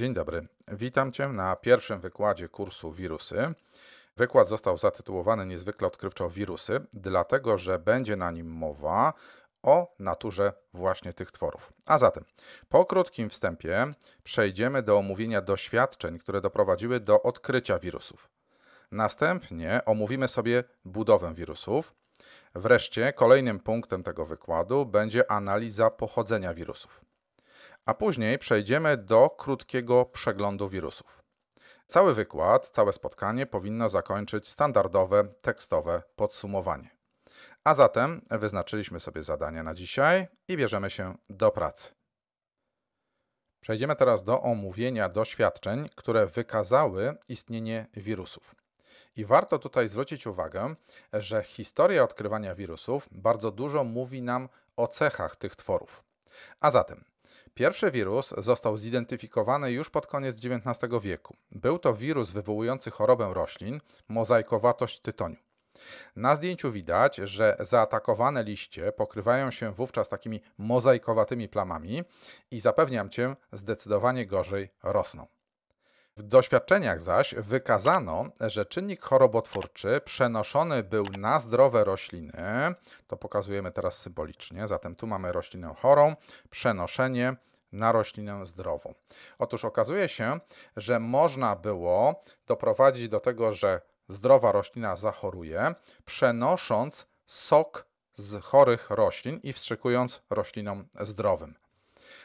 Dzień dobry. Witam Cię na pierwszym wykładzie kursu Wirusy. Wykład został zatytułowany niezwykle odkrywczo Wirusy, dlatego że będzie na nim mowa o naturze właśnie tych tworów. A zatem, po krótkim wstępie przejdziemy do omówienia doświadczeń, które doprowadziły do odkrycia wirusów. Następnie omówimy sobie budowę wirusów. Wreszcie kolejnym punktem tego wykładu będzie analiza pochodzenia wirusów a później przejdziemy do krótkiego przeglądu wirusów. Cały wykład, całe spotkanie powinno zakończyć standardowe tekstowe podsumowanie. A zatem wyznaczyliśmy sobie zadania na dzisiaj i bierzemy się do pracy. Przejdziemy teraz do omówienia doświadczeń, które wykazały istnienie wirusów. I warto tutaj zwrócić uwagę, że historia odkrywania wirusów bardzo dużo mówi nam o cechach tych tworów. A zatem Pierwszy wirus został zidentyfikowany już pod koniec XIX wieku. Był to wirus wywołujący chorobę roślin, mozaikowatość tytoniu. Na zdjęciu widać, że zaatakowane liście pokrywają się wówczas takimi mozaikowatymi plamami i zapewniam cię, zdecydowanie gorzej rosną. W doświadczeniach zaś wykazano, że czynnik chorobotwórczy przenoszony był na zdrowe rośliny. To pokazujemy teraz symbolicznie. Zatem tu mamy roślinę chorą, przenoszenie, na roślinę zdrową. Otóż okazuje się, że można było doprowadzić do tego, że zdrowa roślina zachoruje, przenosząc sok z chorych roślin i wstrzykując roślinom zdrowym.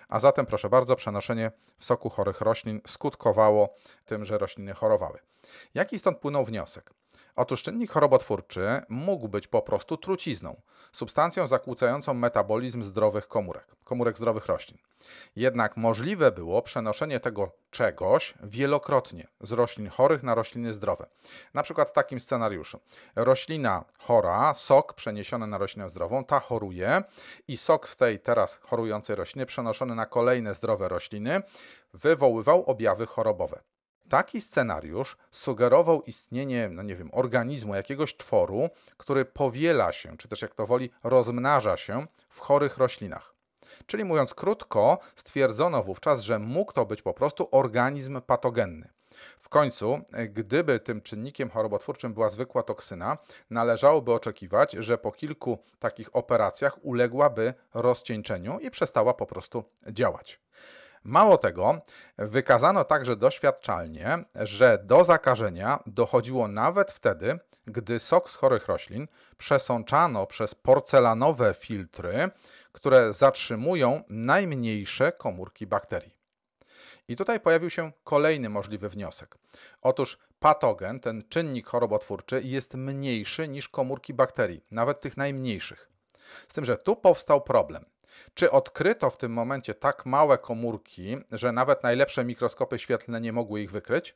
A zatem, proszę bardzo, przenoszenie w soku chorych roślin skutkowało tym, że rośliny chorowały. Jaki stąd płynął wniosek? Otóż czynnik chorobotwórczy mógł być po prostu trucizną, substancją zakłócającą metabolizm zdrowych komórek, komórek zdrowych roślin. Jednak możliwe było przenoszenie tego czegoś wielokrotnie z roślin chorych na rośliny zdrowe. Na przykład w takim scenariuszu. Roślina chora, sok przeniesiony na roślinę zdrową, ta choruje i sok z tej teraz chorującej rośliny przenoszony na kolejne zdrowe rośliny wywoływał objawy chorobowe. Taki scenariusz sugerował istnienie, no nie wiem, organizmu, jakiegoś tworu, który powiela się, czy też jak to woli, rozmnaża się w chorych roślinach. Czyli mówiąc krótko, stwierdzono wówczas, że mógł to być po prostu organizm patogenny. W końcu, gdyby tym czynnikiem chorobotwórczym była zwykła toksyna, należałoby oczekiwać, że po kilku takich operacjach uległaby rozcieńczeniu i przestała po prostu działać. Mało tego, wykazano także doświadczalnie, że do zakażenia dochodziło nawet wtedy, gdy sok z chorych roślin przesączano przez porcelanowe filtry, które zatrzymują najmniejsze komórki bakterii. I tutaj pojawił się kolejny możliwy wniosek. Otóż patogen, ten czynnik chorobotwórczy, jest mniejszy niż komórki bakterii, nawet tych najmniejszych. Z tym, że tu powstał problem. Czy odkryto w tym momencie tak małe komórki, że nawet najlepsze mikroskopy świetlne nie mogły ich wykryć?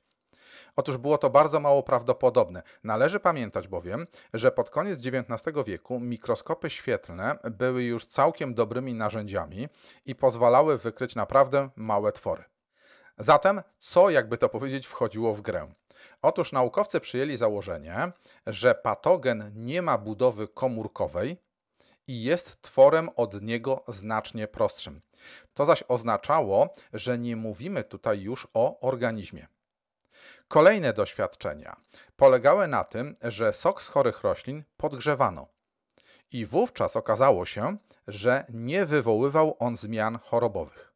Otóż było to bardzo mało prawdopodobne. Należy pamiętać bowiem, że pod koniec XIX wieku mikroskopy świetlne były już całkiem dobrymi narzędziami i pozwalały wykryć naprawdę małe twory. Zatem, co jakby to powiedzieć, wchodziło w grę? Otóż naukowcy przyjęli założenie, że patogen nie ma budowy komórkowej, i jest tworem od niego znacznie prostszym. To zaś oznaczało, że nie mówimy tutaj już o organizmie. Kolejne doświadczenia polegały na tym, że sok z chorych roślin podgrzewano. I wówczas okazało się, że nie wywoływał on zmian chorobowych.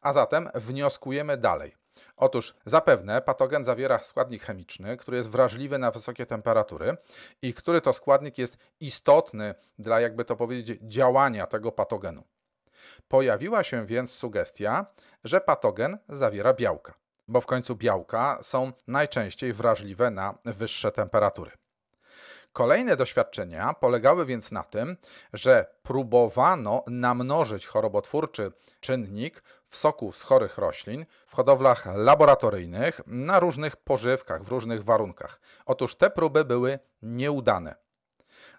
A zatem wnioskujemy dalej. Otóż zapewne patogen zawiera składnik chemiczny, który jest wrażliwy na wysokie temperatury i który to składnik jest istotny dla, jakby to powiedzieć, działania tego patogenu. Pojawiła się więc sugestia, że patogen zawiera białka, bo w końcu białka są najczęściej wrażliwe na wyższe temperatury. Kolejne doświadczenia polegały więc na tym, że próbowano namnożyć chorobotwórczy czynnik w soku z chorych roślin, w hodowlach laboratoryjnych, na różnych pożywkach, w różnych warunkach. Otóż te próby były nieudane.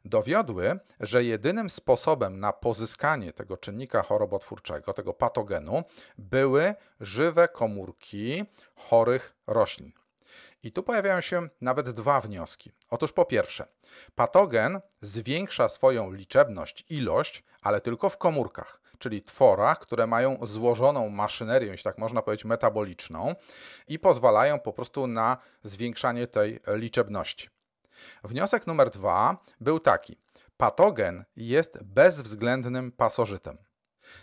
Dowiodły, że jedynym sposobem na pozyskanie tego czynnika chorobotwórczego, tego patogenu, były żywe komórki chorych roślin. I tu pojawiają się nawet dwa wnioski. Otóż po pierwsze, patogen zwiększa swoją liczebność, ilość, ale tylko w komórkach, czyli tworach, które mają złożoną maszynerię, jeśli tak można powiedzieć, metaboliczną i pozwalają po prostu na zwiększanie tej liczebności. Wniosek numer dwa był taki: patogen jest bezwzględnym pasożytem.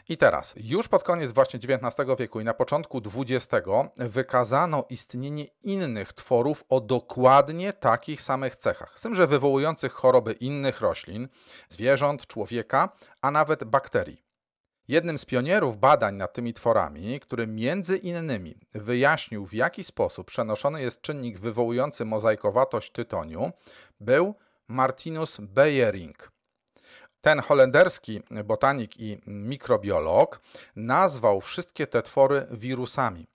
I teraz, już pod koniec właśnie XIX wieku i na początku XX wykazano istnienie innych tworów o dokładnie takich samych cechach, z tym, że wywołujących choroby innych roślin, zwierząt, człowieka, a nawet bakterii. Jednym z pionierów badań nad tymi tworami, który między innymi wyjaśnił, w jaki sposób przenoszony jest czynnik wywołujący mozaikowatość tytoniu, był Martinus Beyering. Ten holenderski botanik i mikrobiolog nazwał wszystkie te twory wirusami.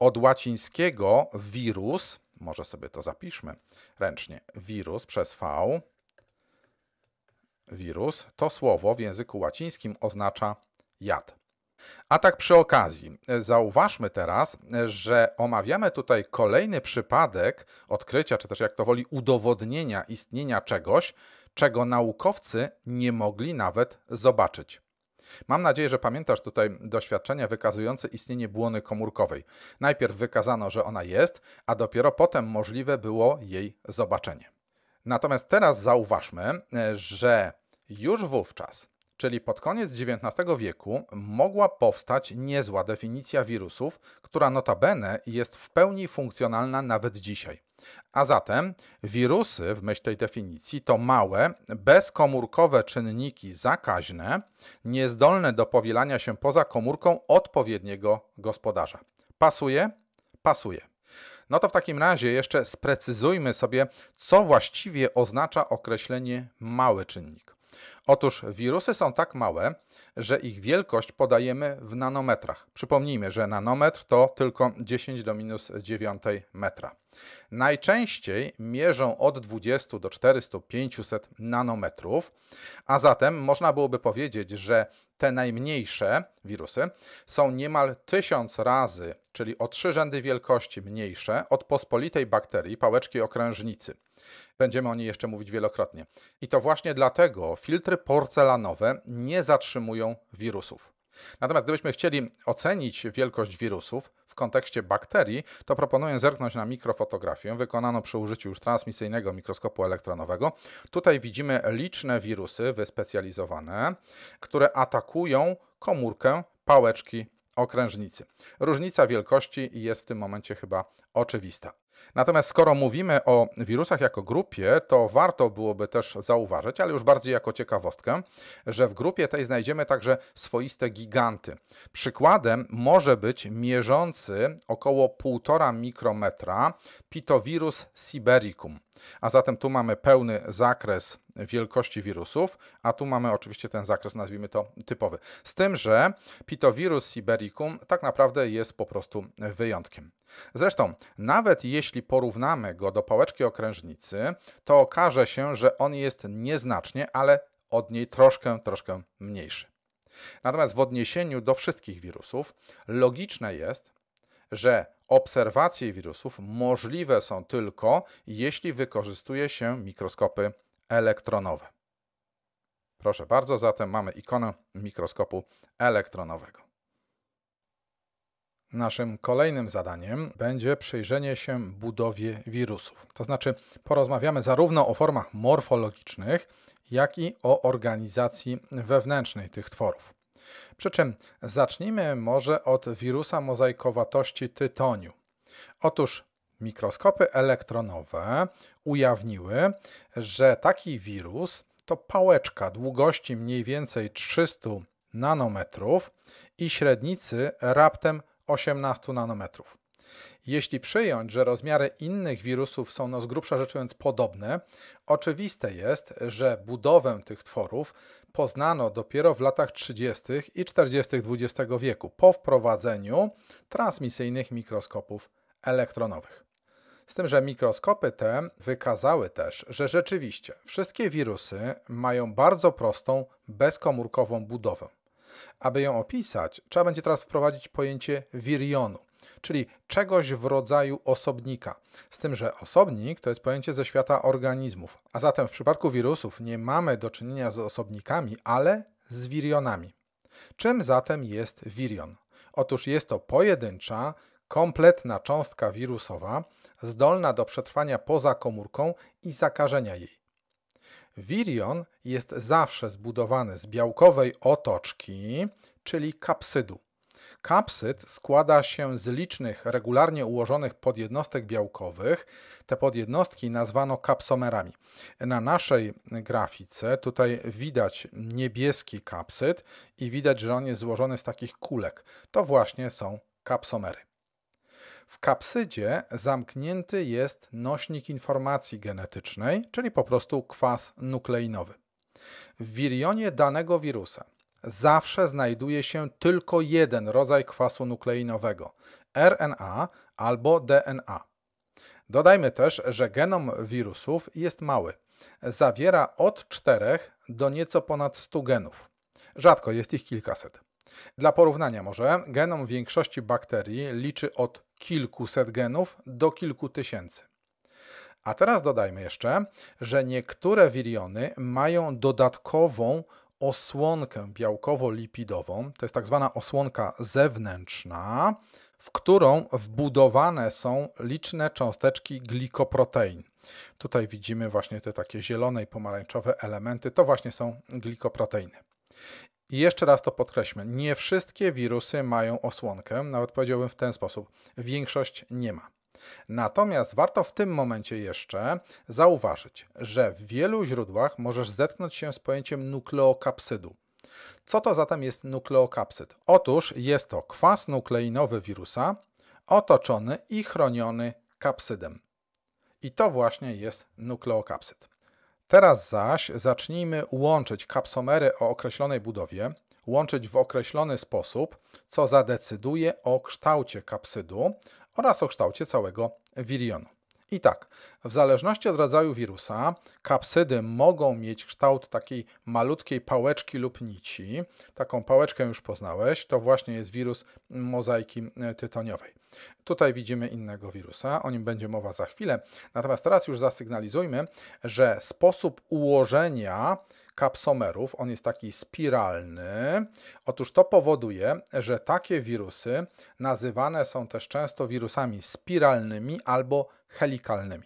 Od łacińskiego wirus, może sobie to zapiszmy ręcznie, wirus przez V, wirus, to słowo w języku łacińskim oznacza jad. A tak przy okazji, zauważmy teraz, że omawiamy tutaj kolejny przypadek odkrycia, czy też jak to woli, udowodnienia istnienia czegoś, czego naukowcy nie mogli nawet zobaczyć. Mam nadzieję, że pamiętasz tutaj doświadczenia wykazujące istnienie błony komórkowej. Najpierw wykazano, że ona jest, a dopiero potem możliwe było jej zobaczenie. Natomiast teraz zauważmy, e, że już wówczas, czyli pod koniec XIX wieku, mogła powstać niezła definicja wirusów, która notabene jest w pełni funkcjonalna nawet dzisiaj. A zatem wirusy, w myśl tej definicji, to małe, bezkomórkowe czynniki zakaźne, niezdolne do powielania się poza komórką odpowiedniego gospodarza. Pasuje? Pasuje. No to w takim razie jeszcze sprecyzujmy sobie, co właściwie oznacza określenie mały czynnik. Otóż wirusy są tak małe, że ich wielkość podajemy w nanometrach. Przypomnijmy, że nanometr to tylko 10 do minus 9 metra. Najczęściej mierzą od 20 do 400-500 nanometrów, a zatem można byłoby powiedzieć, że te najmniejsze wirusy są niemal 1000 razy, czyli o trzy rzędy wielkości mniejsze od pospolitej bakterii pałeczki okrężnicy. Będziemy o niej jeszcze mówić wielokrotnie. I to właśnie dlatego filtry porcelanowe nie zatrzymują wirusów. Natomiast gdybyśmy chcieli ocenić wielkość wirusów w kontekście bakterii, to proponuję zerknąć na mikrofotografię wykonaną przy użyciu już transmisyjnego mikroskopu elektronowego. Tutaj widzimy liczne wirusy wyspecjalizowane, które atakują komórkę pałeczki okrężnicy. Różnica wielkości jest w tym momencie chyba oczywista. Natomiast skoro mówimy o wirusach jako grupie, to warto byłoby też zauważyć, ale już bardziej jako ciekawostkę, że w grupie tej znajdziemy także swoiste giganty. Przykładem może być mierzący około 1,5 mikrometra pitowirus sibericum. A zatem tu mamy pełny zakres wielkości wirusów, a tu mamy oczywiście ten zakres, nazwijmy to typowy. Z tym, że pitowirus sibericum tak naprawdę jest po prostu wyjątkiem. Zresztą, nawet jeśli porównamy go do pałeczki okrężnicy, to okaże się, że on jest nieznacznie, ale od niej troszkę, troszkę mniejszy. Natomiast w odniesieniu do wszystkich wirusów logiczne jest, że Obserwacje wirusów możliwe są tylko, jeśli wykorzystuje się mikroskopy elektronowe. Proszę bardzo, zatem mamy ikonę mikroskopu elektronowego. Naszym kolejnym zadaniem będzie przyjrzenie się budowie wirusów. To znaczy, porozmawiamy zarówno o formach morfologicznych, jak i o organizacji wewnętrznej tych tworów. Przy czym zacznijmy może od wirusa mozaikowatości tytoniu. Otóż mikroskopy elektronowe ujawniły, że taki wirus to pałeczka długości mniej więcej 300 nanometrów i średnicy raptem 18 nanometrów. Jeśli przyjąć, że rozmiary innych wirusów są no z grubsza rzecz ujmując podobne, oczywiste jest, że budowę tych tworów poznano dopiero w latach 30. i 40. XX wieku po wprowadzeniu transmisyjnych mikroskopów elektronowych. Z tym, że mikroskopy te wykazały też, że rzeczywiście wszystkie wirusy mają bardzo prostą, bezkomórkową budowę. Aby ją opisać, trzeba będzie teraz wprowadzić pojęcie wirionu czyli czegoś w rodzaju osobnika. Z tym, że osobnik to jest pojęcie ze świata organizmów, a zatem w przypadku wirusów nie mamy do czynienia z osobnikami, ale z wirionami. Czym zatem jest wirion? Otóż jest to pojedyncza, kompletna cząstka wirusowa, zdolna do przetrwania poza komórką i zakażenia jej. Wirion jest zawsze zbudowany z białkowej otoczki, czyli kapsydu. Kapsyd składa się z licznych, regularnie ułożonych podjednostek białkowych. Te podjednostki nazwano kapsomerami. Na naszej grafice tutaj widać niebieski kapsyd i widać, że on jest złożony z takich kulek. To właśnie są kapsomery. W kapsydzie zamknięty jest nośnik informacji genetycznej, czyli po prostu kwas nukleinowy. W wirionie danego wirusa zawsze znajduje się tylko jeden rodzaj kwasu nukleinowego RNA albo DNA. Dodajmy też, że genom wirusów jest mały. Zawiera od 4 do nieco ponad 100 genów. Rzadko jest ich kilkaset. Dla porównania może, genom większości bakterii liczy od kilkuset genów do kilku tysięcy. A teraz dodajmy jeszcze, że niektóre wiriony mają dodatkową osłonkę białkowo-lipidową, to jest tak zwana osłonka zewnętrzna, w którą wbudowane są liczne cząsteczki glikoprotein. Tutaj widzimy właśnie te takie zielone i pomarańczowe elementy, to właśnie są glikoproteiny. I jeszcze raz to podkreślmy, nie wszystkie wirusy mają osłonkę, nawet powiedziałbym w ten sposób, większość nie ma. Natomiast warto w tym momencie jeszcze zauważyć, że w wielu źródłach możesz zetknąć się z pojęciem nukleokapsydu. Co to zatem jest nukleokapsyd? Otóż jest to kwas nukleinowy wirusa otoczony i chroniony kapsydem. I to właśnie jest nukleokapsyd. Teraz zaś zacznijmy łączyć kapsomery o określonej budowie, łączyć w określony sposób, co zadecyduje o kształcie kapsydu, oraz o kształcie całego wirionu. I tak, w zależności od rodzaju wirusa, kapsydy mogą mieć kształt takiej malutkiej pałeczki lub nici. Taką pałeczkę już poznałeś, to właśnie jest wirus mozaiki tytoniowej. Tutaj widzimy innego wirusa, o nim będzie mowa za chwilę. Natomiast teraz już zasygnalizujmy, że sposób ułożenia kapsomerów. On jest taki spiralny. Otóż to powoduje, że takie wirusy nazywane są też często wirusami spiralnymi albo helikalnymi.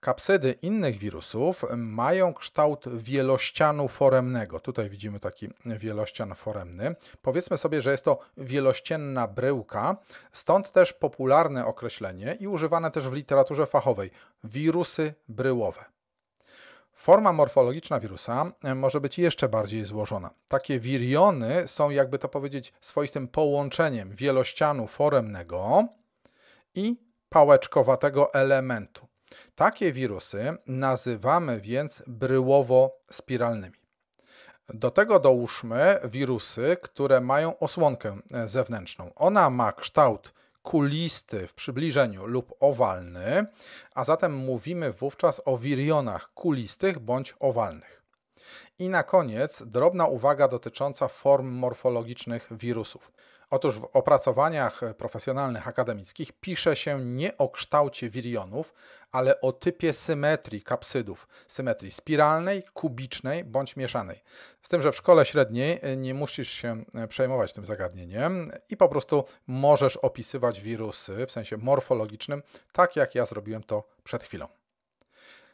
Kapsydy innych wirusów mają kształt wielościanu foremnego. Tutaj widzimy taki wielościan foremny. Powiedzmy sobie, że jest to wielościenna bryłka, stąd też popularne określenie i używane też w literaturze fachowej wirusy bryłowe. Forma morfologiczna wirusa e, może być jeszcze bardziej złożona. Takie wiriony są, jakby to powiedzieć, swoistym połączeniem wielościanu foremnego i pałeczkowatego elementu. Takie wirusy nazywamy więc bryłowo-spiralnymi. Do tego dołóżmy wirusy, które mają osłonkę e, zewnętrzną. Ona ma kształt kulisty w przybliżeniu lub owalny, a zatem mówimy wówczas o wirionach kulistych bądź owalnych. I na koniec drobna uwaga dotycząca form morfologicznych wirusów. Otóż w opracowaniach profesjonalnych, akademickich pisze się nie o kształcie wirionów, ale o typie symetrii kapsydów, symetrii spiralnej, kubicznej bądź mieszanej. Z tym, że w szkole średniej y, nie musisz się y, przejmować tym zagadnieniem i po prostu możesz opisywać wirusy w sensie morfologicznym, tak jak ja zrobiłem to przed chwilą.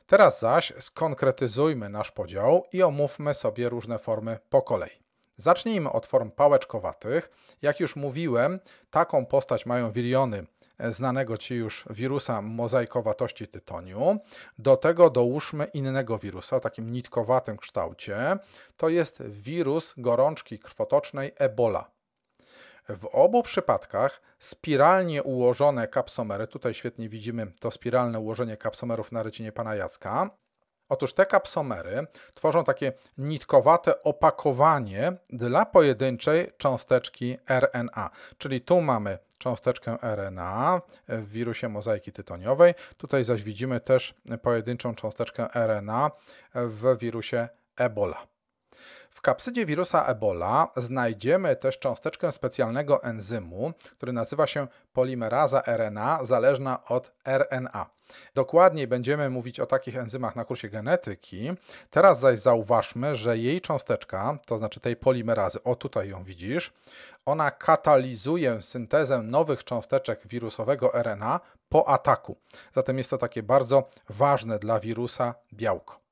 Teraz zaś skonkretyzujmy nasz podział i omówmy sobie różne formy po kolei. Zacznijmy od form pałeczkowatych. Jak już mówiłem, taką postać mają wiriony e, znanego ci już wirusa mozaikowatości tytoniu. Do tego dołóżmy innego wirusa o takim nitkowatym kształcie. To jest wirus gorączki krwotocznej Ebola. W obu przypadkach spiralnie ułożone kapsomery, tutaj świetnie widzimy to spiralne ułożenie kapsomerów na rycinie pana Jacka, Otóż te kapsomery tworzą takie nitkowate opakowanie dla pojedynczej cząsteczki RNA. Czyli tu mamy cząsteczkę RNA w wirusie mozaiki tytoniowej, tutaj zaś widzimy też pojedynczą cząsteczkę RNA w wirusie Ebola. W kapsydzie wirusa Ebola znajdziemy też cząsteczkę specjalnego enzymu, który nazywa się polimeraza RNA, zależna od RNA. Dokładniej będziemy mówić o takich enzymach na kursie genetyki. Teraz zaś zauważmy, że jej cząsteczka, to znaczy tej polimerazy, o tutaj ją widzisz, ona katalizuje syntezę nowych cząsteczek wirusowego RNA po ataku. Zatem jest to takie bardzo ważne dla wirusa białko.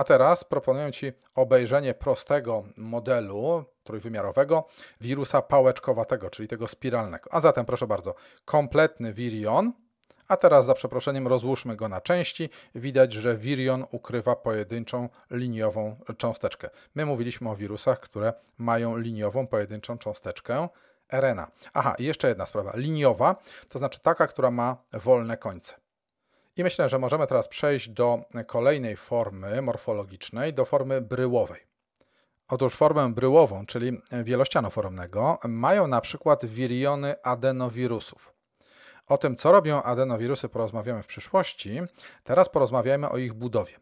A teraz proponuję Ci obejrzenie prostego modelu trójwymiarowego wirusa pałeczkowatego, czyli tego spiralnego. A zatem proszę bardzo, kompletny wirion. A teraz za przeproszeniem rozłóżmy go na części. Widać, że wirion ukrywa pojedynczą liniową cząsteczkę. My mówiliśmy o wirusach, które mają liniową pojedynczą cząsteczkę. RNA. Aha, i jeszcze jedna sprawa. Liniowa, to znaczy taka, która ma wolne końce. I myślę, że możemy teraz przejść do kolejnej formy morfologicznej, do formy bryłowej. Otóż formę bryłową, czyli wielościanu foremnego, mają na przykład wiriony adenowirusów. O tym, co robią adenowirusy, porozmawiamy w przyszłości. Teraz porozmawiajmy o ich budowie.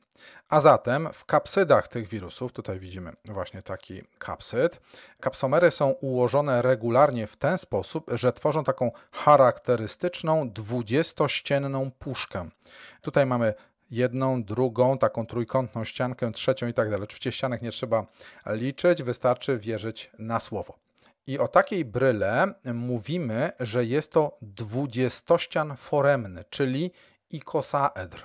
A zatem w kapsydach tych wirusów, tutaj widzimy właśnie taki kapsyd, kapsomery są ułożone regularnie w ten sposób, że tworzą taką charakterystyczną dwudziestościenną puszkę. Tutaj mamy jedną, drugą, taką trójkątną ściankę, trzecią i tak dalej. Oczywiście ścianek nie trzeba liczyć, wystarczy wierzyć na słowo. I o takiej bryle mówimy, że jest to dwudziestościan foremny, czyli ikosaedr.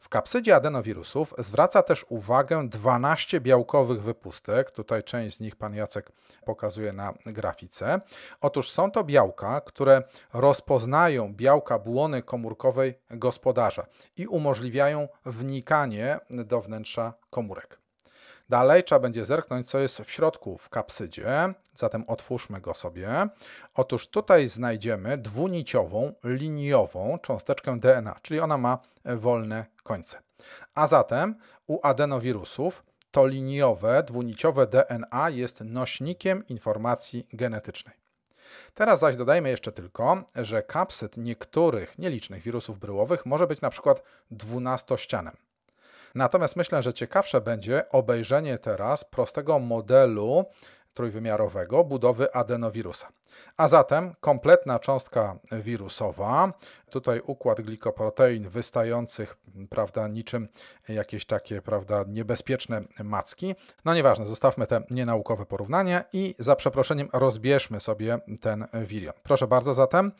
W kapsydzie adenowirusów zwraca też uwagę 12 białkowych wypustek. Tutaj część z nich pan Jacek pokazuje na grafice. Otóż są to białka, które rozpoznają białka błony komórkowej gospodarza i umożliwiają wnikanie do wnętrza komórek. Dalej trzeba będzie zerknąć, co jest w środku w kapsydzie, zatem otwórzmy go sobie. Otóż tutaj znajdziemy dwuniciową, liniową cząsteczkę DNA, czyli ona ma e, wolne końce. A zatem u adenowirusów to liniowe, dwuniciowe DNA jest nośnikiem informacji genetycznej. Teraz zaś dodajmy jeszcze tylko, że kapsyd niektórych nielicznych wirusów bryłowych może być na przykład dwunastościanem. Natomiast myślę, że ciekawsze będzie obejrzenie teraz prostego modelu trójwymiarowego budowy adenowirusa. A zatem kompletna cząstka wirusowa, tutaj układ glikoprotein wystających, prawda, niczym jakieś takie, prawda, niebezpieczne macki. No nieważne, zostawmy te nienaukowe porównania i za przeproszeniem rozbierzmy sobie ten wirion. Proszę bardzo, zatem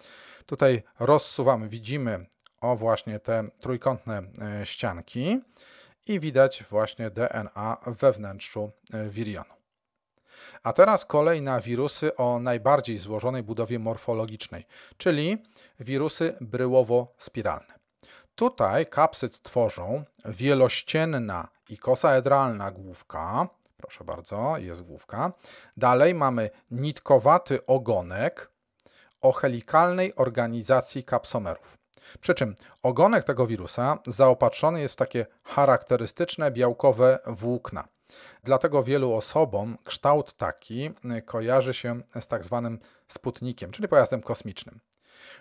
tutaj rozsuwamy, widzimy o właśnie te trójkątne e, ścianki i widać właśnie DNA we wnętrzu wirionu. E, A teraz kolej na wirusy o najbardziej złożonej budowie morfologicznej, czyli wirusy bryłowo-spiralne. Tutaj kapsyd tworzą wielościenna i główka, proszę bardzo, jest główka. Dalej mamy nitkowaty ogonek o helikalnej organizacji kapsomerów. Przy czym ogonek tego wirusa zaopatrzony jest w takie charakterystyczne białkowe włókna. Dlatego wielu osobom kształt taki y, kojarzy się z tak zwanym sputnikiem, czyli pojazdem kosmicznym.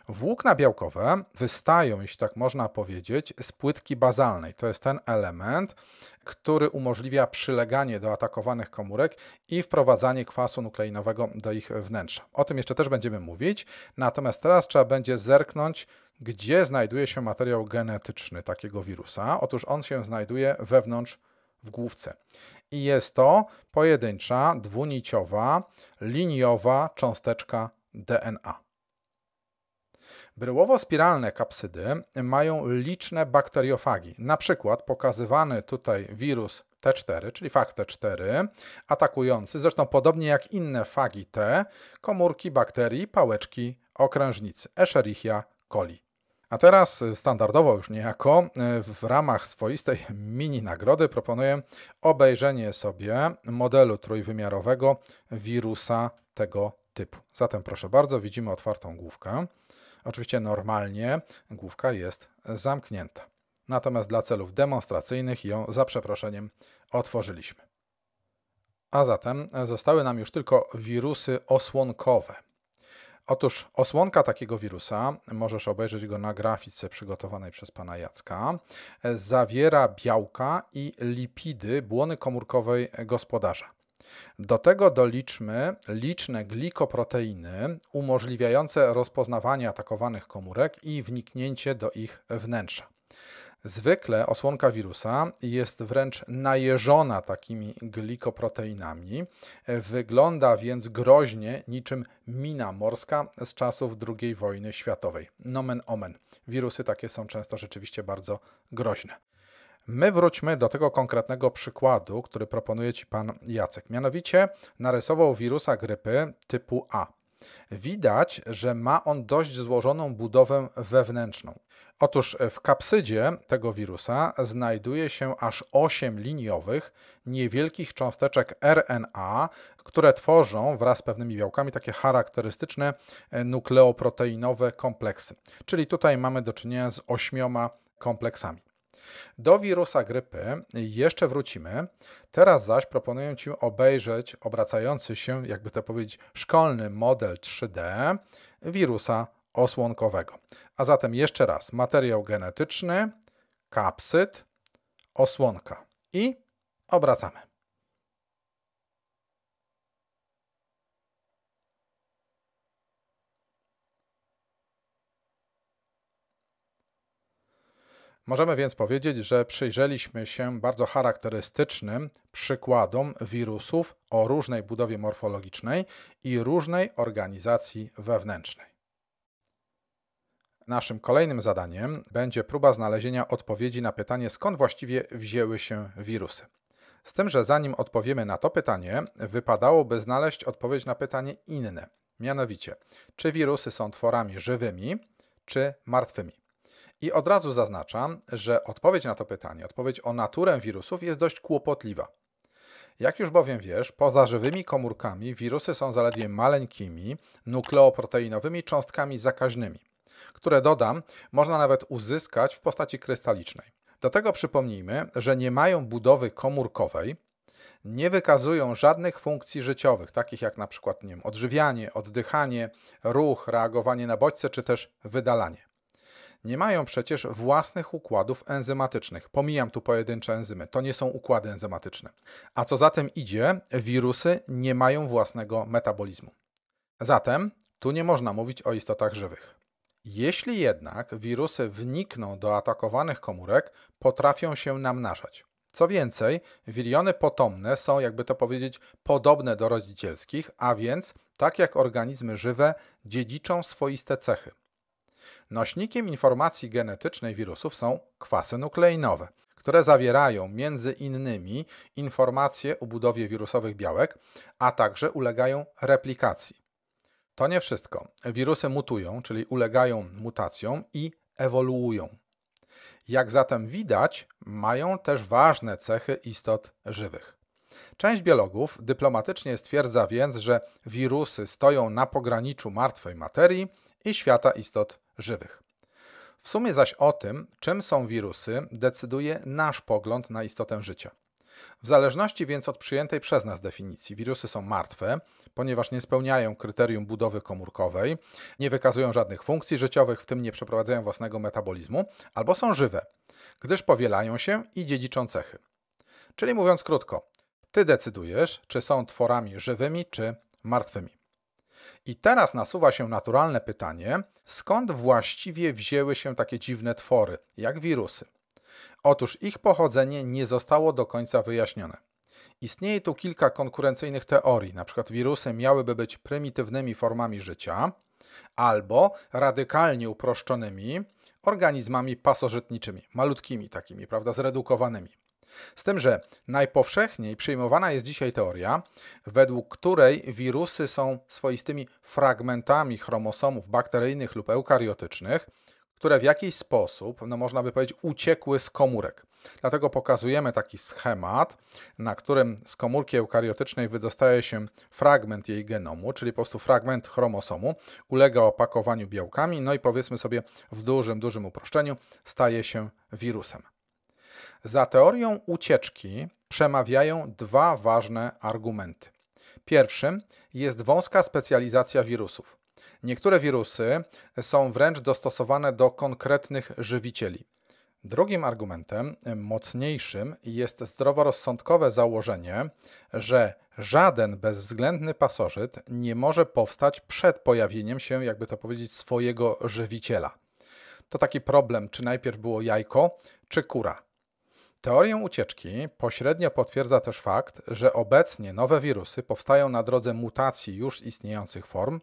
Włókna białkowe wystają, jeśli tak można powiedzieć, z płytki bazalnej. To jest ten element, który umożliwia przyleganie do atakowanych komórek i wprowadzanie kwasu nukleinowego do ich wnętrza. O tym jeszcze też będziemy mówić, natomiast teraz trzeba będzie zerknąć gdzie znajduje się materiał genetyczny takiego wirusa? Otóż on się znajduje wewnątrz w główce. I jest to pojedyncza, dwuniciowa, liniowa cząsteczka DNA. Bryłowo-spiralne kapsydy mają liczne bakteriofagi. Na przykład pokazywany tutaj wirus T4, czyli fag T4, atakujący, zresztą podobnie jak inne fagi T, komórki bakterii, pałeczki, okrężnicy, Escherichia coli. A teraz y, standardowo już niejako y, w ramach swoistej mini nagrody proponuję obejrzenie sobie modelu trójwymiarowego wirusa tego typu. Zatem proszę bardzo, widzimy otwartą główkę. Oczywiście normalnie główka jest zamknięta. Natomiast dla celów demonstracyjnych ją za przeproszeniem otworzyliśmy. A zatem zostały nam już tylko wirusy osłonkowe. Otóż osłonka takiego wirusa, możesz obejrzeć go na grafice przygotowanej przez pana Jacka, zawiera białka i lipidy błony komórkowej gospodarza. Do tego doliczmy liczne glikoproteiny umożliwiające rozpoznawanie atakowanych komórek i wniknięcie do ich wnętrza. Zwykle osłonka wirusa jest wręcz najeżona takimi glikoproteinami, wygląda więc groźnie niczym mina morska z czasów II wojny światowej. Nomen omen. Wirusy takie są często rzeczywiście bardzo groźne. My wróćmy do tego konkretnego przykładu, który proponuje Ci Pan Jacek. Mianowicie narysował wirusa grypy typu A. Widać, że ma on dość złożoną budowę wewnętrzną. Otóż e, w kapsydzie tego wirusa znajduje się aż 8 liniowych, niewielkich cząsteczek RNA, które tworzą wraz z pewnymi białkami takie charakterystyczne e, nukleoproteinowe kompleksy. Czyli tutaj mamy do czynienia z ośmioma kompleksami. Do wirusa grypy jeszcze wrócimy. Teraz zaś proponuję Ci obejrzeć obracający się, jakby to powiedzieć, szkolny model 3D wirusa osłonkowego. A zatem jeszcze raz, materiał genetyczny, kapsyd, osłonka i obracamy. Możemy więc powiedzieć, że przyjrzeliśmy się bardzo charakterystycznym przykładom wirusów o różnej budowie morfologicznej i różnej organizacji wewnętrznej. Naszym kolejnym zadaniem będzie próba znalezienia odpowiedzi na pytanie, skąd właściwie wzięły się wirusy. Z tym, że zanim odpowiemy na to pytanie, wypadałoby znaleźć odpowiedź na pytanie inne, mianowicie, czy wirusy są tworami żywymi, czy martwymi. I od razu zaznaczam, że odpowiedź na to pytanie, odpowiedź o naturę wirusów jest dość kłopotliwa. Jak już bowiem wiesz, poza żywymi komórkami wirusy są zaledwie maleńkimi, nukleoproteinowymi cząstkami zakaźnymi które dodam, można nawet uzyskać w postaci krystalicznej. Do tego przypomnijmy, że nie mają budowy komórkowej, nie wykazują żadnych funkcji życiowych, takich jak na przykład nie wiem, odżywianie, oddychanie, ruch, reagowanie na bodźce czy też wydalanie. Nie mają przecież własnych układów enzymatycznych. Pomijam tu pojedyncze enzymy, to nie są układy enzymatyczne. A co za tym idzie, wirusy nie mają własnego metabolizmu. Zatem tu nie można mówić o istotach żywych. Jeśli jednak wirusy wnikną do atakowanych komórek, potrafią się namnażać. Co więcej, wiriony potomne są, jakby to powiedzieć, podobne do rodzicielskich, a więc, tak jak organizmy żywe, dziedziczą swoiste cechy. Nośnikiem informacji genetycznej wirusów są kwasy nukleinowe, które zawierają między innymi informacje o budowie wirusowych białek, a także ulegają replikacji. To nie wszystko. Wirusy mutują, czyli ulegają mutacjom i ewoluują. Jak zatem widać, mają też ważne cechy istot żywych. Część biologów dyplomatycznie stwierdza więc, że wirusy stoją na pograniczu martwej materii i świata istot żywych. W sumie zaś o tym, czym są wirusy, decyduje nasz pogląd na istotę życia. W zależności więc od przyjętej przez nas definicji, wirusy są martwe, ponieważ nie spełniają kryterium budowy komórkowej, nie wykazują żadnych funkcji życiowych, w tym nie przeprowadzają własnego metabolizmu, albo są żywe, gdyż powielają się i dziedziczą cechy. Czyli mówiąc krótko, ty decydujesz, czy są tworami żywymi czy martwymi. I teraz nasuwa się naturalne pytanie, skąd właściwie wzięły się takie dziwne twory, jak wirusy? Otóż ich pochodzenie nie zostało do końca wyjaśnione. Istnieje tu kilka konkurencyjnych teorii, np. wirusy miałyby być prymitywnymi formami życia albo radykalnie uproszczonymi organizmami pasożytniczymi, malutkimi takimi, prawda, zredukowanymi. Z tym, że najpowszechniej przyjmowana jest dzisiaj teoria, według której wirusy są swoistymi fragmentami chromosomów bakteryjnych lub eukariotycznych, które w jakiś sposób, no można by powiedzieć, uciekły z komórek. Dlatego pokazujemy taki schemat, na którym z komórki eukariotycznej wydostaje się fragment jej genomu, czyli po prostu fragment chromosomu, ulega opakowaniu białkami, no i powiedzmy sobie w dużym, dużym uproszczeniu, staje się wirusem. Za teorią ucieczki przemawiają dwa ważne argumenty. Pierwszym jest wąska specjalizacja wirusów. Niektóre wirusy są wręcz dostosowane do konkretnych żywicieli. Drugim argumentem, mocniejszym, jest zdroworozsądkowe założenie, że żaden bezwzględny pasożyt nie może powstać przed pojawieniem się, jakby to powiedzieć, swojego żywiciela. To taki problem, czy najpierw było jajko, czy kura. Teorię ucieczki pośrednio potwierdza też fakt, że obecnie nowe wirusy powstają na drodze mutacji już istniejących form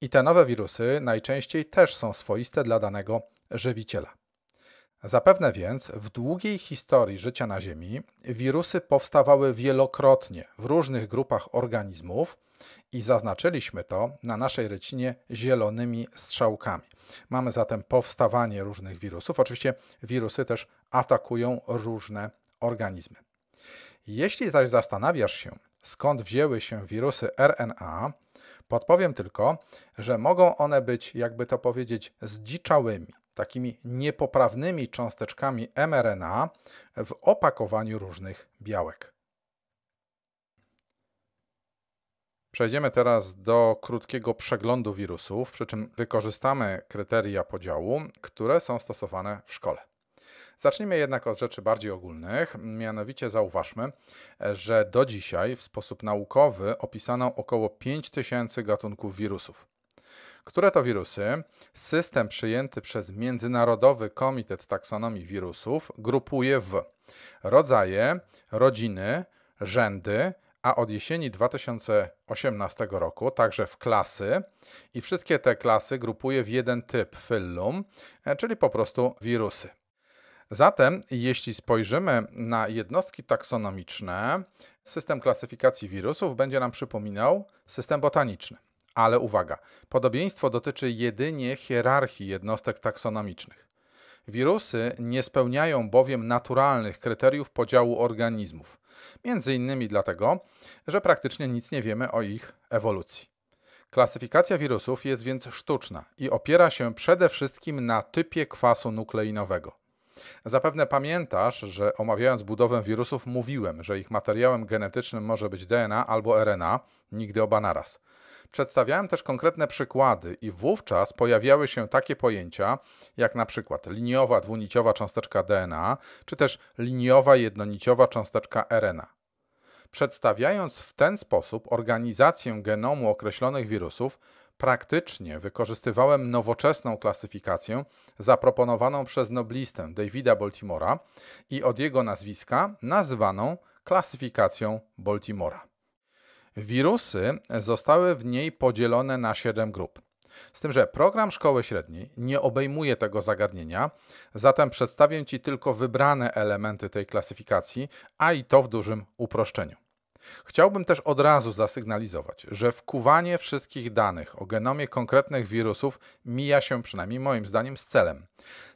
i te nowe wirusy najczęściej też są swoiste dla danego żywiciela. Zapewne więc w długiej historii życia na Ziemi wirusy powstawały wielokrotnie w różnych grupach organizmów i zaznaczyliśmy to na naszej rycinie zielonymi strzałkami. Mamy zatem powstawanie różnych wirusów. Oczywiście wirusy też atakują różne organizmy. Jeśli zaś zastanawiasz się, skąd wzięły się wirusy RNA, podpowiem tylko, że mogą one być, jakby to powiedzieć, zdziczałymi takimi niepoprawnymi cząsteczkami mRNA w opakowaniu różnych białek. Przejdziemy teraz do krótkiego przeglądu wirusów, przy czym wykorzystamy kryteria podziału, które są stosowane w szkole. Zacznijmy jednak od rzeczy bardziej ogólnych, mianowicie zauważmy, że do dzisiaj w sposób naukowy opisano około 5000 gatunków wirusów które to wirusy system przyjęty przez Międzynarodowy Komitet Taksonomii Wirusów grupuje w rodzaje, rodziny, rzędy, a od jesieni 2018 roku także w klasy i wszystkie te klasy grupuje w jeden typ fyllum, e, czyli po prostu wirusy. Zatem, jeśli spojrzymy na jednostki taksonomiczne, system klasyfikacji wirusów będzie nam przypominał system botaniczny. Ale uwaga, podobieństwo dotyczy jedynie hierarchii jednostek taksonomicznych. Wirusy nie spełniają bowiem naturalnych kryteriów podziału organizmów, między innymi dlatego, że praktycznie nic nie wiemy o ich ewolucji. Klasyfikacja wirusów jest więc sztuczna i opiera się przede wszystkim na typie kwasu nukleinowego. Zapewne pamiętasz, że omawiając budowę wirusów mówiłem, że ich materiałem genetycznym może być DNA albo RNA, nigdy oba naraz. Przedstawiałem też konkretne przykłady i wówczas pojawiały się takie pojęcia jak na przykład liniowa dwuniciowa cząsteczka DNA, czy też liniowa jednoniciowa cząsteczka RNA. Przedstawiając w ten sposób organizację genomu określonych wirusów, praktycznie wykorzystywałem nowoczesną klasyfikację zaproponowaną przez noblistę Davida Baltimora i od jego nazwiska nazwaną klasyfikacją Baltimora. Wirusy zostały w niej podzielone na 7 grup. Z tym, że program szkoły średniej nie obejmuje tego zagadnienia, zatem przedstawię Ci tylko wybrane elementy tej klasyfikacji, a i to w dużym uproszczeniu. Chciałbym też od razu zasygnalizować, że wkuwanie wszystkich danych o genomie konkretnych wirusów mija się przynajmniej moim zdaniem z celem.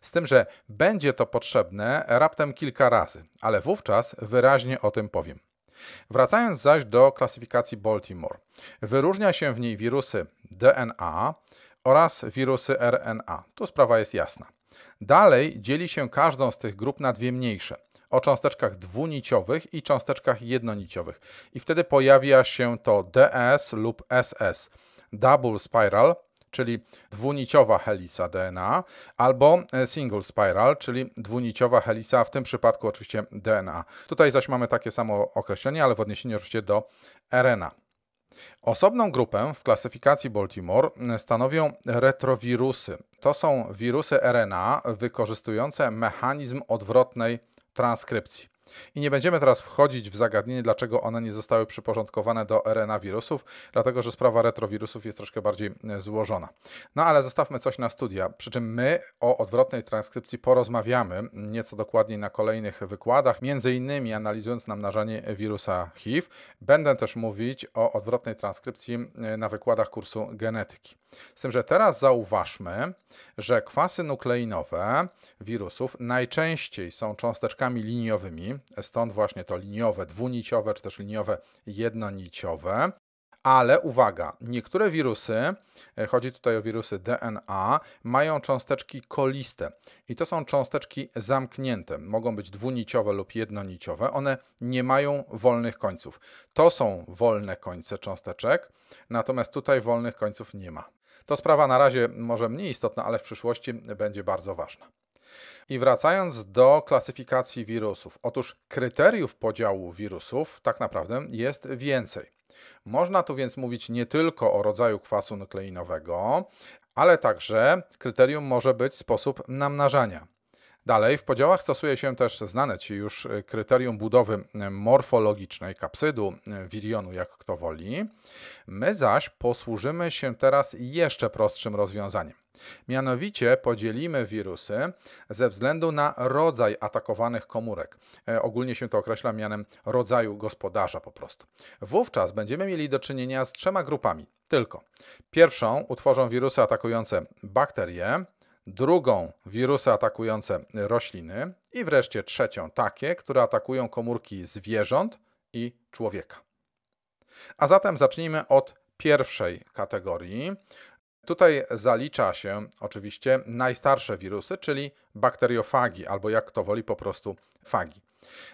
Z tym, że będzie to potrzebne raptem kilka razy, ale wówczas wyraźnie o tym powiem. Wracając zaś do klasyfikacji Baltimore, wyróżnia się w niej wirusy DNA oraz wirusy RNA. Tu sprawa jest jasna. Dalej dzieli się każdą z tych grup na dwie mniejsze o cząsteczkach dwuniciowych i cząsteczkach jednoniciowych. I wtedy pojawia się to DS lub SS, double spiral, czyli dwuniciowa helisa DNA, albo e, single spiral, czyli dwuniciowa helisa, w tym przypadku oczywiście DNA. Tutaj zaś mamy takie samo określenie, ale w odniesieniu oczywiście do RNA. Osobną grupę w klasyfikacji Baltimore e, stanowią retrowirusy. To są wirusy RNA wykorzystujące mechanizm odwrotnej transkrypcji. I nie będziemy teraz wchodzić w zagadnienie, dlaczego one nie zostały przyporządkowane do RNA wirusów, dlatego że sprawa retrowirusów jest troszkę bardziej e, złożona. No ale zostawmy coś na studia, przy czym my o odwrotnej transkrypcji porozmawiamy nieco dokładniej na kolejnych wykładach, między innymi analizując namnażanie wirusa HIV. Będę też mówić o odwrotnej transkrypcji e, na wykładach kursu genetyki. Z tym, że teraz zauważmy, że kwasy nukleinowe wirusów najczęściej są cząsteczkami liniowymi, stąd właśnie to liniowe dwuniciowe, czy też liniowe jednoniciowe. Ale uwaga, niektóre wirusy, e, chodzi tutaj o wirusy DNA, mają cząsteczki koliste i to są cząsteczki zamknięte. Mogą być dwuniciowe lub jednoniciowe, one nie mają wolnych końców. To są wolne końce cząsteczek, natomiast tutaj wolnych końców nie ma. To sprawa na razie może mniej istotna, ale w przyszłości będzie bardzo ważna. I wracając do klasyfikacji wirusów. Otóż kryteriów podziału wirusów tak naprawdę jest więcej. Można tu więc mówić nie tylko o rodzaju kwasu nukleinowego, ale także kryterium może być sposób namnażania. Dalej, w podziałach stosuje się też znane Ci już e, kryterium budowy e, morfologicznej kapsydu, e, wirionu, jak kto woli. My zaś posłużymy się teraz jeszcze prostszym rozwiązaniem. Mianowicie podzielimy wirusy ze względu na rodzaj atakowanych komórek. Ogólnie się to określa mianem rodzaju gospodarza po prostu. Wówczas będziemy mieli do czynienia z trzema grupami. Tylko pierwszą utworzą wirusy atakujące bakterie, drugą wirusy atakujące rośliny i wreszcie trzecią takie, które atakują komórki zwierząt i człowieka. A zatem zacznijmy od pierwszej kategorii, Tutaj zalicza się oczywiście najstarsze wirusy, czyli bakteriofagi, albo jak to woli po prostu fagi.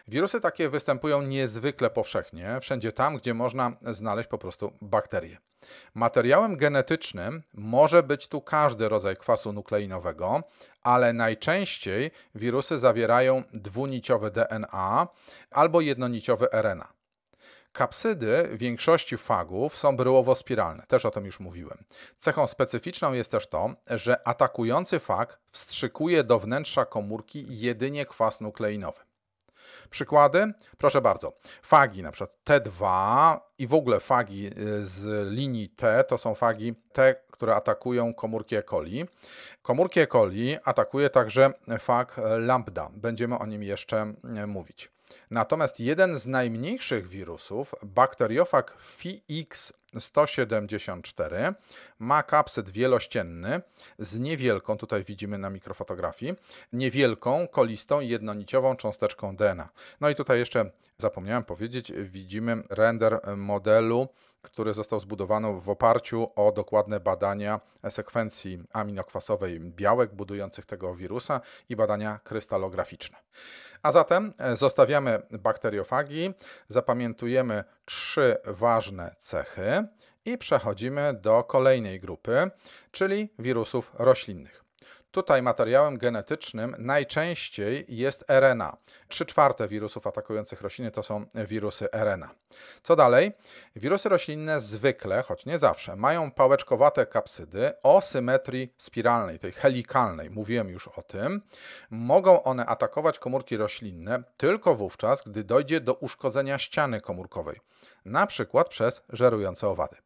Wirusy takie występują niezwykle powszechnie, wszędzie tam, gdzie można znaleźć po prostu bakterie. Materiałem genetycznym może być tu każdy rodzaj kwasu nukleinowego, ale najczęściej wirusy zawierają dwuniciowe DNA albo jednoniciowy RNA. Kapsydy w większości fagów są bryłowo-spiralne, też o tym już mówiłem. Cechą specyficzną jest też to, że atakujący fag wstrzykuje do wnętrza komórki jedynie kwas nukleinowy. Przykłady? Proszę bardzo. Fagi na przykład T2 i w ogóle fagi y, z linii T to są fagi T, które atakują komórki E. coli. Komórki E. coli atakuje także fag y, lambda. Będziemy o nim jeszcze y, mówić. Natomiast jeden z najmniejszych wirusów, bakteriofag FIX174, ma kapsyd wielościenny z niewielką, tutaj widzimy na mikrofotografii, niewielką, kolistą, jednoniciową cząsteczką DNA. No i tutaj jeszcze zapomniałem powiedzieć, widzimy render modelu który został zbudowany w oparciu o dokładne badania sekwencji aminokwasowej białek budujących tego wirusa i badania krystalograficzne. A zatem e, zostawiamy bakteriofagi, zapamiętujemy trzy ważne cechy i przechodzimy do kolejnej grupy, czyli wirusów roślinnych. Tutaj materiałem genetycznym najczęściej jest RNA. 3 czwarte wirusów atakujących rośliny to są wirusy RNA. Co dalej? Wirusy roślinne zwykle, choć nie zawsze, mają pałeczkowate kapsydy o symetrii spiralnej, tej helikalnej. Mówiłem już o tym. Mogą one atakować komórki roślinne tylko wówczas, gdy dojdzie do uszkodzenia ściany komórkowej, na przykład przez żerujące owady.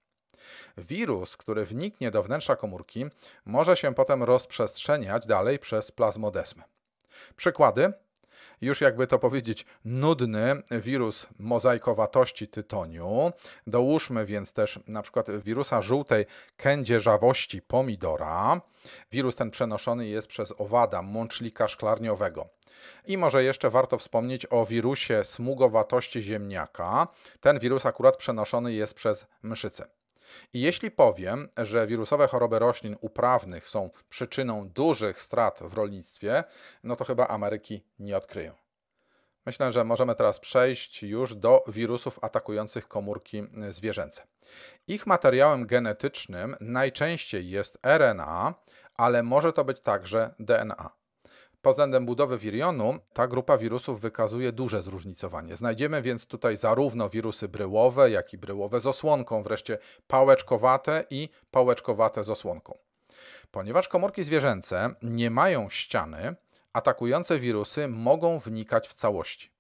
Wirus, który wniknie do wnętrza komórki, może się potem rozprzestrzeniać dalej przez plazmodesmę. Przykłady już jakby to powiedzieć, nudny wirus mozaikowatości tytoniu. Dołóżmy więc też na przykład wirusa żółtej kędzierzawości pomidora. Wirus ten przenoszony jest przez owada mączlika szklarniowego. I może jeszcze warto wspomnieć o wirusie smugowatości ziemniaka. Ten wirus akurat przenoszony jest przez mszycę. I jeśli powiem, że wirusowe choroby roślin uprawnych są przyczyną dużych strat w rolnictwie, no to chyba Ameryki nie odkryją. Myślę, że możemy teraz przejść już do wirusów atakujących komórki zwierzęce. Ich materiałem genetycznym najczęściej jest RNA, ale może to być także DNA. Pod względem budowy wirionu ta grupa wirusów wykazuje duże zróżnicowanie. Znajdziemy więc tutaj zarówno wirusy bryłowe, jak i bryłowe z osłonką, wreszcie pałeczkowate i pałeczkowate z osłonką. Ponieważ komórki zwierzęce nie mają ściany, atakujące wirusy mogą wnikać w całości.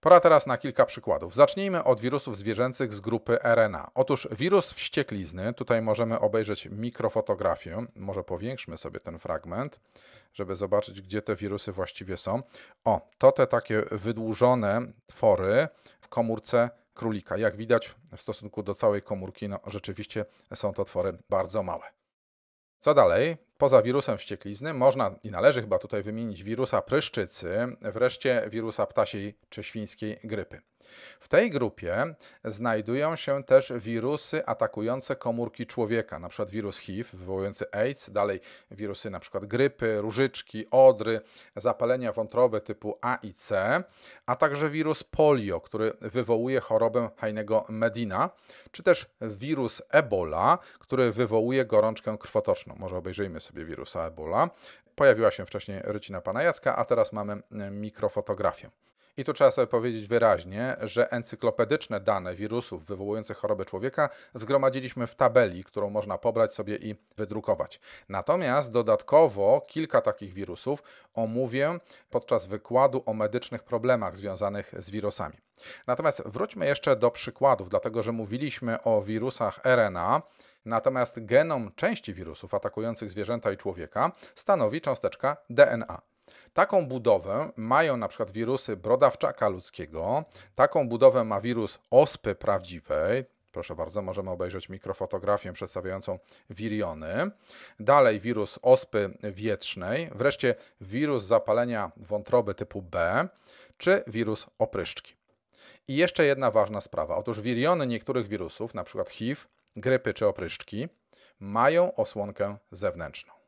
Pora teraz na kilka przykładów. Zacznijmy od wirusów zwierzęcych z grupy RNA. Otóż wirus wścieklizny, tutaj możemy obejrzeć mikrofotografię, może powiększmy sobie ten fragment, żeby zobaczyć, gdzie te wirusy właściwie są. O, to te takie wydłużone twory w komórce królika. Jak widać, w stosunku do całej komórki, no, rzeczywiście są to twory bardzo małe. Co dalej? Poza wirusem wścieklizny można i należy chyba tutaj wymienić wirusa pryszczycy, wreszcie wirusa ptasiej czy świńskiej grypy. W tej grupie znajdują się też wirusy atakujące komórki człowieka, np. wirus HIV wywołujący AIDS, dalej wirusy np. grypy, różyczki, odry, zapalenia wątroby typu A i C, a także wirus polio, który wywołuje chorobę hajnego Medina, czy też wirus Ebola, który wywołuje gorączkę krwotoczną. Może obejrzyjmy sobie wirusa Ebola. Pojawiła się wcześniej rycina pana Jacka, a teraz mamy mikrofotografię. I tu trzeba sobie powiedzieć wyraźnie, że encyklopedyczne dane wirusów wywołujących chorobę człowieka zgromadziliśmy w tabeli, którą można pobrać sobie i wydrukować. Natomiast dodatkowo kilka takich wirusów omówię podczas wykładu o medycznych problemach związanych z wirusami. Natomiast wróćmy jeszcze do przykładów, dlatego że mówiliśmy o wirusach RNA. Natomiast genom części wirusów atakujących zwierzęta i człowieka stanowi cząsteczka DNA. Taką budowę mają na przykład wirusy brodawczaka ludzkiego, taką budowę ma wirus ospy prawdziwej, Proszę bardzo, możemy obejrzeć mikrofotografię przedstawiającą wiriony. Dalej wirus ospy wietrznej, wreszcie wirus zapalenia wątroby typu B czy wirus opryszczki. I jeszcze jedna ważna sprawa. Otóż wiriony niektórych wirusów, np. HIV, grypy czy opryszczki, mają osłonkę zewnętrzną.